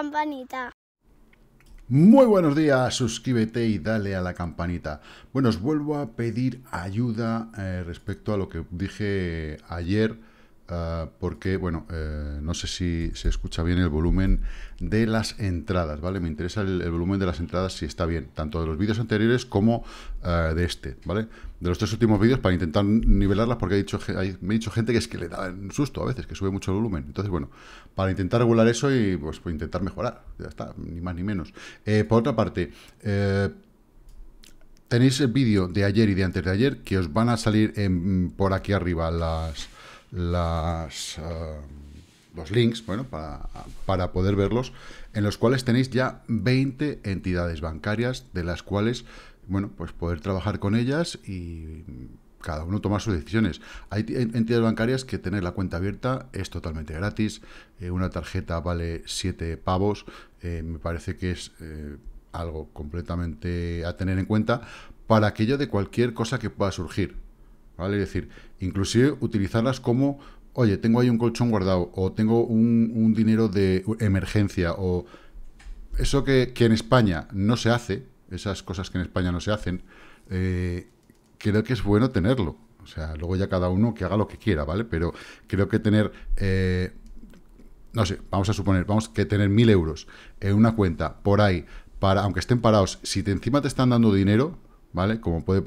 campanita. Muy buenos días, suscríbete y dale a la campanita. Bueno, os vuelvo a pedir ayuda eh, respecto a lo que dije ayer Ah, porque, bueno, eh, no sé si se escucha bien el volumen de las entradas, ¿vale? Me interesa el, volumen de las entradas si está bien, tanto de los vídeos anteriores como eh, de este, ¿vale? De los tres últimos vídeos para intentar nivelarlas porque he dicho, me he dicho gente que es que le da un susto a veces, que sube mucho el volumen. Entonces, bueno, para intentar regular eso y pues intentar mejorar, ya está, ni más ni menos. Eh, por otra parte, tenéis el vídeo de ayer y de antes de ayer que os van a salir por aquí arriba las las, eh, los links bueno, para poder verlos, en los cuales tenéis ya 20 entidades bancarias de las cuales bueno, pues poder trabajar con ellas y cada uno tomar sus decisiones. Hay entidades bancarias que tener la cuenta abierta es totalmente gratis, eh, una tarjeta vale 7 pavos, eh, me parece que es algo completamente a tener en cuenta para aquello de cualquier cosa que pueda surgir. ¿vale? Es decir, inclusive utilizarlas como, oye, tengo ahí un colchón guardado, o tengo un, dinero de emergencia, o eso que, en España no se hace, esas cosas que en España no se hacen, eh, creo que es bueno tenerlo. O sea, luego ya cada uno que haga lo que quiera, ¿vale? Pero creo que tener... Eh, no sé, vamos a suponer, vamos que tener mil euros en una cuenta por ahí, para, aunque estén parados, si te, encima te están dando dinero, ¿Vale? Como puede,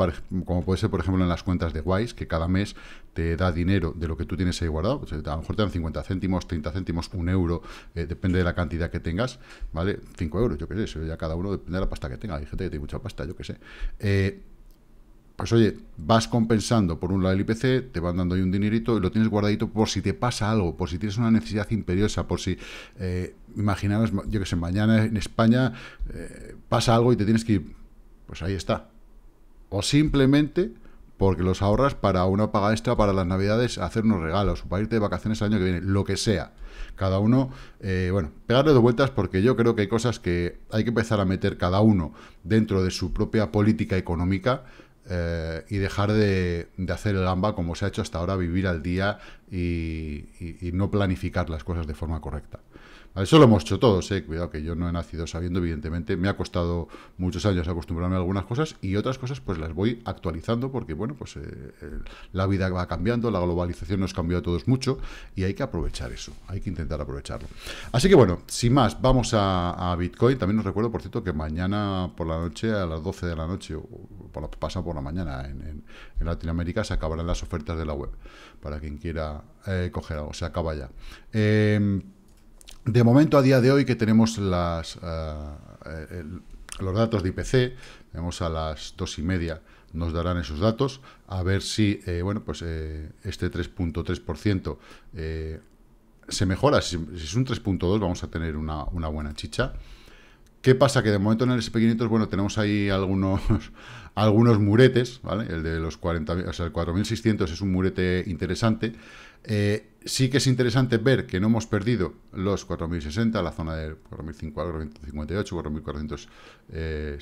como puede ser, por ejemplo, en las cuentas de Wise, que cada mes te da dinero de lo que tú tienes ahí guardado. a lo mejor te dan 50 céntimos, 30 céntimos, un euro, eh, depende de la cantidad que tengas, ¿vale? 5 euros, yo qué sé, eso ya cada uno depende de la pasta que tenga. Hay gente que tiene mucha pasta, yo qué sé. Eh, pues oye, vas compensando por un lado el IPC, te van dando ahí un dinerito y lo tienes guardadito por si te pasa algo, por si tienes una necesidad imperiosa, por si, eh, yo que sé, mañana en España eh, pasa algo y te tienes que ir. Pues ahí está, o simplemente porque los ahorras para una paga extra para las navidades, hacer unos regalos, o para irte de vacaciones el año que viene, lo que sea. Cada uno, eh, bueno, pegarle dos vueltas porque yo creo que hay cosas que hay que empezar a meter cada uno dentro de su propia política económica eh, y dejar de, hacer el gamba como se ha hecho hasta ahora, vivir al día y no planificar las cosas de forma correcta. Eso lo hemos hecho todos, eh. Cuidado que yo no he nacido sabiendo, evidentemente. Me ha costado muchos años acostumbrarme a algunas cosas y otras cosas pues las voy actualizando porque, bueno, pues eh, eh, la vida va cambiando, la globalización nos cambió a todos mucho y hay que aprovechar eso. Hay que intentar aprovecharlo. Así que, bueno, sin más, vamos a, Bitcoin. También os recuerdo, por cierto, que mañana por la noche, a las 12 de la noche, o por pasa por la mañana en, Latinoamérica, se acabarán las ofertas de la web para quien quiera coger algo. Se acaba ya. Em, de momento, a día de hoy, que tenemos las, eh, eh, los datos de IPC, vemos a las dos y media nos darán esos datos, a ver si eh, bueno pues este 3.3% se mejora, si, es un 3.2 vamos a tener una, una buena chicha, ¿Qué pasa? Que de momento en el SP500, bueno, tenemos ahí algunos, algunos muretes, ¿vale? El de los 40, o sea, 4600 es un murete interesante. Eh, sí que es interesante ver que no hemos perdido los 4060, la zona de 4558, 4460. Eh,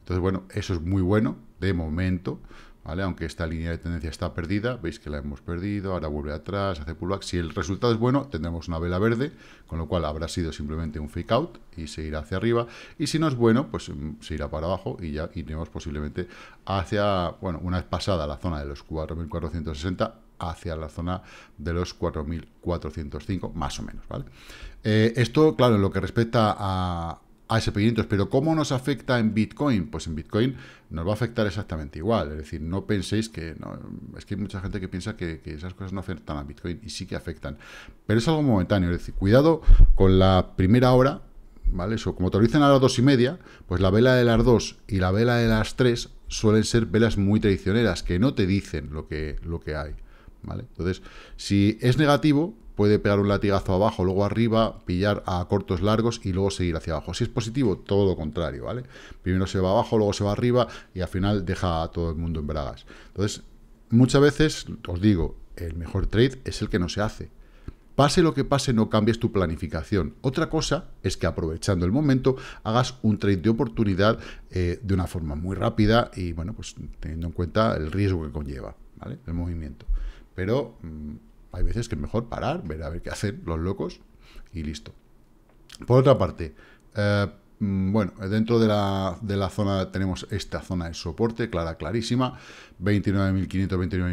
Entonces, bueno, eso es muy bueno de momento. Aunque esta línea de tendencia está perdida, veis que la hemos perdido, ahora vuelve atrás, hace pullback. Si el resultado es bueno, tendremos una vela verde, con lo cual habrá sido simplemente un fake out y se irá hacia arriba. Y si no es bueno, pues mm, se irá para abajo y ya iremos posiblemente hacia, bueno, una vez pasada la zona de los 4.460 hacia la zona de los 4.405, más o menos, eh, esto, claro, en lo que respecta a, ese 500 Pero ¿cómo nos afecta en Bitcoin? Pues en Bitcoin nos va a afectar exactamente igual. Es decir, no penséis que... No, es que hay mucha gente que piensa que, esas cosas no afectan a Bitcoin y sí que afectan. Pero es algo momentáneo. Es decir, cuidado con la primera hora, ¿vale? Eso, como te lo dicen a las dos y media, pues la vela de las dos y la vela de las tres suelen ser velas muy traicioneras, que no te dicen lo que, lo que hay. ¿Vale? Entonces, si es negativo, puede pegar un latigazo abajo, luego arriba, pillar a cortos largos y luego seguir hacia abajo. Si es positivo, todo lo contrario, ¿vale? Primero se va abajo, luego se va arriba y al final deja a todo el mundo en bragas. Entonces, muchas veces, os digo, el mejor trade es el que no se hace. Pase lo que pase, no cambies tu planificación. Otra cosa es que aprovechando el momento hagas un trade de oportunidad eh, de una forma muy rápida y, bueno, pues teniendo en cuenta el riesgo que conlleva, ¿vale? El movimiento. Pero... Mm, hay veces que es mejor parar, ver a ver qué hacen los locos y listo. Por otra parte, eh, Mm, bueno, dentro de la, zona tenemos esta zona de soporte, clara, clarísima, 29.500,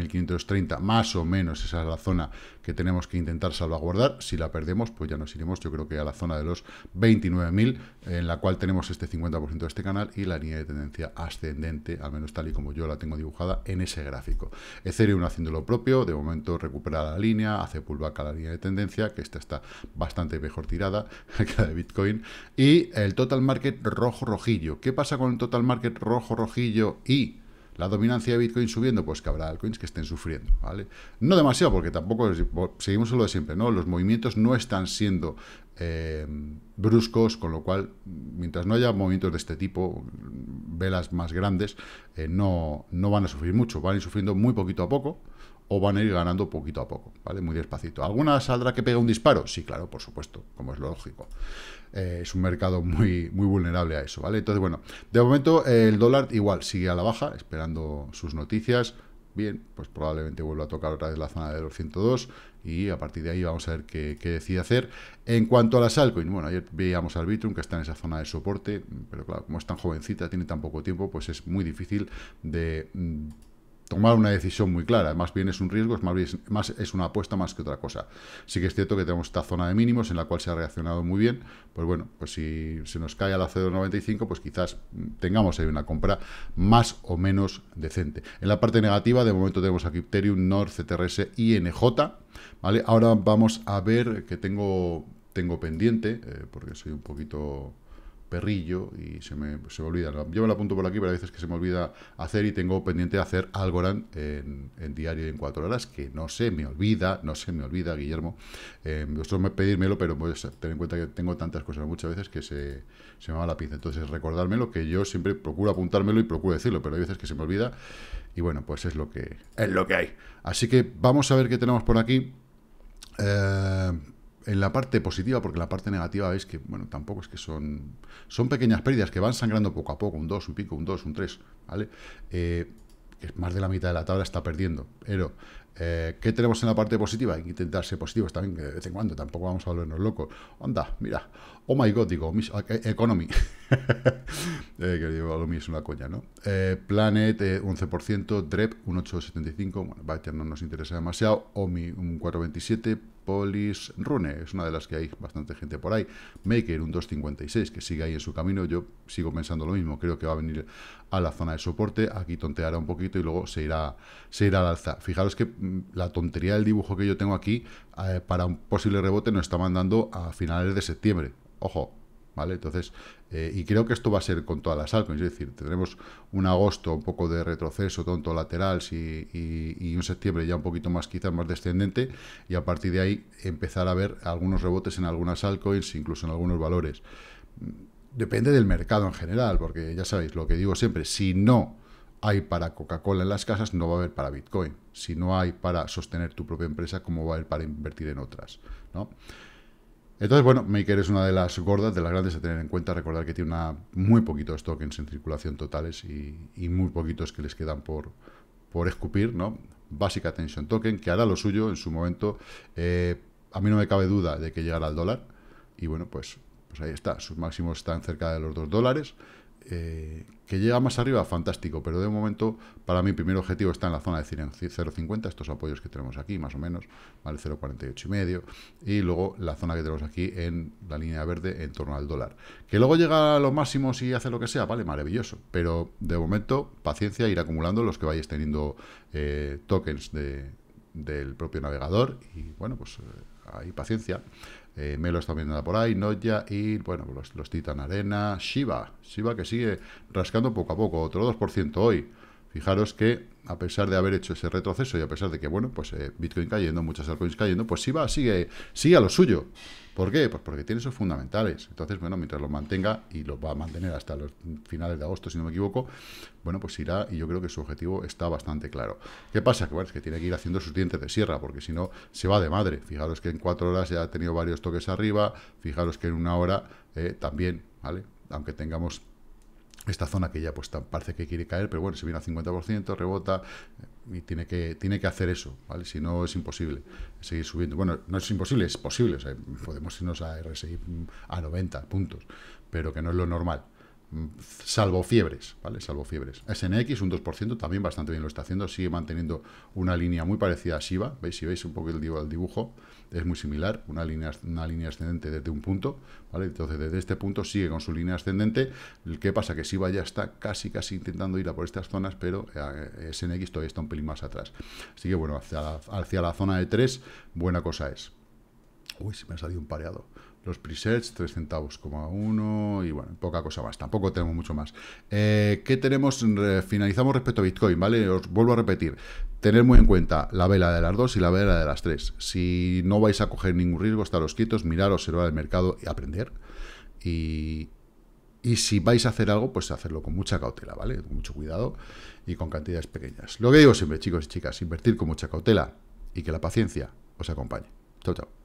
29.530, más o menos esa es la zona que tenemos que intentar salvaguardar, si la perdemos pues ya nos iremos, yo creo que a la zona de los 29.000, en la cual tenemos este 50% de este canal y la línea de tendencia ascendente, al menos tal y como yo la tengo dibujada en ese gráfico. Ethereum haciendo lo propio, de momento recupera la línea, hace pulva a la línea de tendencia, que esta está bastante mejor tirada que la de Bitcoin, y el total market rojo rojillo. ¿Qué pasa con el total market rojo rojillo y la dominancia de Bitcoin subiendo? Pues que habrá altcoins que estén sufriendo, ¿vale? No demasiado, porque tampoco seguimos lo de siempre, ¿no? Los movimientos no están siendo eh, bruscos, con lo cual, mientras no haya movimientos de este tipo, velas más grandes, eh, no, no van a sufrir mucho, van a ir sufriendo muy poquito a poco, o van a ir ganando poquito a poco, ¿vale? Muy despacito. ¿Alguna saldrá que pegue un disparo? Sí, claro, por supuesto, como es lógico. Eh, es un mercado muy, muy vulnerable a eso, ¿vale? Entonces, bueno, de momento eh, el dólar igual sigue a la baja, esperando sus noticias. Bien, pues probablemente vuelva a tocar otra vez la zona de los 102 y a partir de ahí vamos a ver qué, decide hacer. En cuanto a las altcoins, bueno, ayer veíamos al Bitrum, que está en esa zona de soporte, pero claro, como es tan jovencita, tiene tan poco tiempo, pues es muy difícil de mm, tomar una decisión muy clara. Más bien es un riesgo, es más, bien, es una apuesta más que otra cosa. Sí que es cierto que tenemos esta zona de mínimos en la cual se ha reaccionado muy bien. Pues bueno, pues si se nos cae a la 0,95, pues quizás tengamos ahí una compra más o menos decente. En la parte negativa, de momento tenemos a Crypterium, Nord, CTRS y NJ. ¿vale? Ahora vamos a ver que tengo, tengo pendiente, eh, porque soy un poquito perrillo y se me, se olvida. Yo me lo apunto por aquí, pero a veces que se me olvida hacer y tengo pendiente de hacer Algorand en, en diario en cuatro horas, que no se me olvida, no se me olvida, Guillermo. Eh, vosotros me pedírmelo, pero pues tener en cuenta que tengo tantas cosas muchas veces que se, me va la pizza Entonces, recordármelo, que yo siempre procuro apuntármelo y procuro decirlo, pero hay veces que se me olvida y bueno, pues es lo que, es lo que hay. Así que vamos a ver qué tenemos por aquí. Eh, en la parte positiva, porque la parte negativa es que, bueno, tampoco es que son... Son pequeñas pérdidas que van sangrando poco a poco, un 2, un pico, un 2, un 3, ¿vale? Eh, más de la mitad de la tabla está perdiendo. Pero, eh, ¿qué tenemos en la parte positiva? Hay que intentar ser positivos también, que de vez en cuando, tampoco vamos a volvernos locos. Onda, mira, Oh my god, digo, eh, eh, Economy. Eh, que digo, mío es una coña, ¿no? Planet, 11%, DREP, un 8,75. Bueno, no nos interesa demasiado. Omi, un 4,27. Polis, Rune, es una de las que hay bastante gente por ahí. Maker, un 2,56, que sigue ahí en su camino. Yo sigo pensando lo mismo, creo que va a venir a la zona de soporte. Aquí tonteará un poquito y luego se irá, se irá al alza. Fijaros que mm, la tontería del dibujo que yo tengo aquí eh, para un posible rebote nos está mandando a finales de septiembre. Ojo, ¿vale? Entonces, eh, y creo que esto va a ser con todas las altcoins, es decir, tendremos un agosto un poco de retroceso, tonto lateral, y, y, un septiembre ya un poquito más, quizás más descendente, y a partir de ahí empezar a ver algunos rebotes en algunas altcoins, incluso en algunos valores. Depende del mercado en general, porque ya sabéis lo que digo siempre, si no hay para Coca-Cola en las casas, no va a haber para Bitcoin. Si no hay para sostener tu propia empresa, ¿cómo va a haber para invertir en otras? Entonces, bueno, Maker es una de las gordas, de las grandes a tener en cuenta. Recordar que tiene una, muy poquitos tokens en circulación totales y, muy poquitos que les quedan por, por escupir, ¿no? Basic Attention Token, que hará lo suyo en su momento. Eh, a mí no me cabe duda de que llegará al dólar. Y bueno, pues, pues ahí está. Sus máximos están cerca de los dos dólares. Eh, que llega más arriba, fantástico, pero de momento, para mi primer objetivo está en la zona de 0,50, estos apoyos que tenemos aquí, más o menos, vale 0,48 y medio, y luego la zona que tenemos aquí en la línea verde en torno al dólar. Que luego llega a los máximos y hace lo que sea, vale, maravilloso, pero de momento, paciencia, ir acumulando los que vayáis teniendo eh, tokens del propio navegador, y bueno, pues eh, ahí paciencia eh, Melo está viendo por ahí, Noya y, bueno, los, Titan Arena, Shiva, Shiva que sigue rascando poco a poco, otro 2% hoy. Fijaros que, a pesar de haber hecho ese retroceso y a pesar de que, bueno, pues eh, Bitcoin cayendo, muchas altcoins cayendo, pues Shiba sigue, sigue a lo suyo. ¿Por qué? Pues porque tiene esos fundamentales. Entonces, bueno, mientras lo mantenga y lo va a mantener hasta los finales de agosto, si no me equivoco, bueno, pues irá y yo creo que su objetivo está bastante claro. ¿Qué pasa? Que bueno, es que tiene que ir haciendo sus dientes de sierra, porque si no, se va de madre. Fijaros que en cuatro horas ya ha tenido varios toques arriba, fijaros que en una hora eh, también, ¿vale? Aunque tengamos esta zona que ya pues parece que quiere caer, pero bueno, si viene a 50%, rebota eh, y tiene que, tiene que hacer eso, ¿vale? Si no, es imposible seguir subiendo. Bueno, no es imposible, es posible, o sea, podemos irnos a RSI a 90 puntos, pero que no es lo normal salvo fiebres, ¿vale? Salvo fiebres. SNX un 2%, también bastante bien lo está haciendo, sigue manteniendo una línea muy parecida a Shiba, ¿veis? Si veis un poco el dibujo, es muy similar, una línea, una línea ascendente desde un punto, ¿vale? Entonces desde este punto sigue con su línea ascendente, ¿qué pasa? Que Shiba ya está casi, casi intentando ir a por estas zonas, pero eh, SNX todavía está un pelín más atrás. Así que bueno, hacia hacia la zona de 3, buena cosa es. Uy, se me ha salido un pareado. Los presets, 3 centavos, a uno, y bueno, poca cosa más, tampoco tenemos mucho más. Eh, ¿Qué tenemos? Finalizamos respecto a Bitcoin, ¿vale? Os vuelvo a repetir, tener muy en cuenta la vela de las dos y la vela de las tres. Si no vais a coger ningún riesgo, estaros quietos, mirar, observar el mercado y aprender. Y, y si vais a hacer algo, pues hacerlo con mucha cautela, ¿vale? Con mucho cuidado y con cantidades pequeñas. Lo que digo siempre, chicos y chicas, invertir con mucha cautela y que la paciencia os acompañe. Chao, chao.